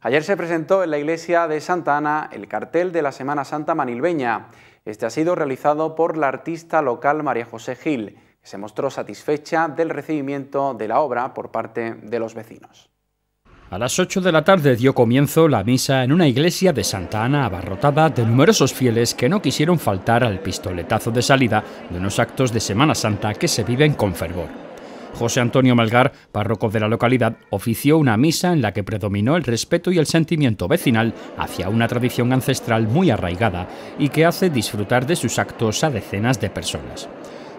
Ayer se presentó en la iglesia de Santa Ana el cartel de la Semana Santa Manilbeña. Este ha sido realizado por la artista local María José Gil, que se mostró satisfecha del recibimiento de la obra por parte de los vecinos. A las 8 de la tarde dio comienzo la misa en una iglesia de Santa Ana abarrotada de numerosos fieles que no quisieron faltar al pistoletazo de salida de unos actos de Semana Santa que se viven con fervor. José Antonio Malgar, párroco de la localidad, ofició una misa en la que predominó el respeto y el sentimiento vecinal hacia una tradición ancestral muy arraigada y que hace disfrutar de sus actos a decenas de personas.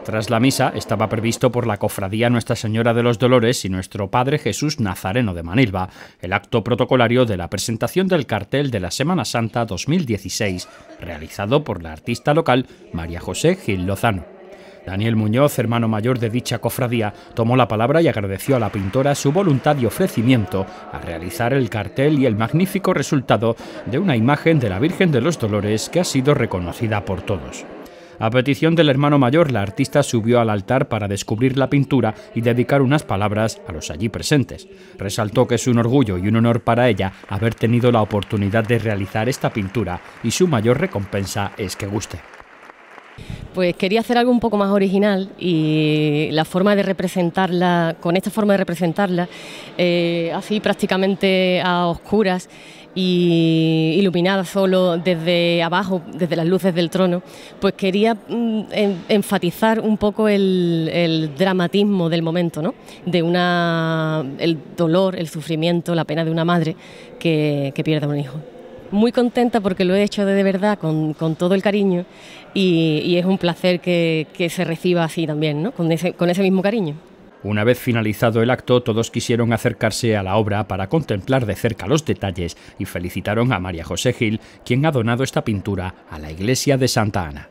Tras la misa estaba previsto por la cofradía Nuestra Señora de los Dolores y nuestro Padre Jesús Nazareno de Manilva, el acto protocolario de la presentación del cartel de la Semana Santa 2016, realizado por la artista local María José Gil Lozano. Daniel Muñoz, hermano mayor de dicha cofradía, tomó la palabra y agradeció a la pintora su voluntad y ofrecimiento a realizar el cartel y el magnífico resultado de una imagen de la Virgen de los Dolores que ha sido reconocida por todos. A petición del hermano mayor, la artista subió al altar para descubrir la pintura y dedicar unas palabras a los allí presentes. Resaltó que es un orgullo y un honor para ella haber tenido la oportunidad de realizar esta pintura y su mayor recompensa es que guste. Pues quería hacer algo un poco más original y la forma de representarla, con esta forma de representarla, eh, así prácticamente a oscuras y iluminada solo desde abajo, desde las luces del trono, pues quería mm, enfatizar un poco el, dramatismo del momento, ¿no? De una, el dolor, el sufrimiento, la pena de una madre que, que pierde a un hijo muy contenta porque lo he hecho de, verdad con, todo el cariño y, es un placer que, se reciba así también, ¿no? con, ese, con ese mismo cariño. Una vez finalizado el acto, todos quisieron acercarse a la obra para contemplar de cerca los detalles y felicitaron a María José Gil, quien ha donado esta pintura a la iglesia de Santa Ana.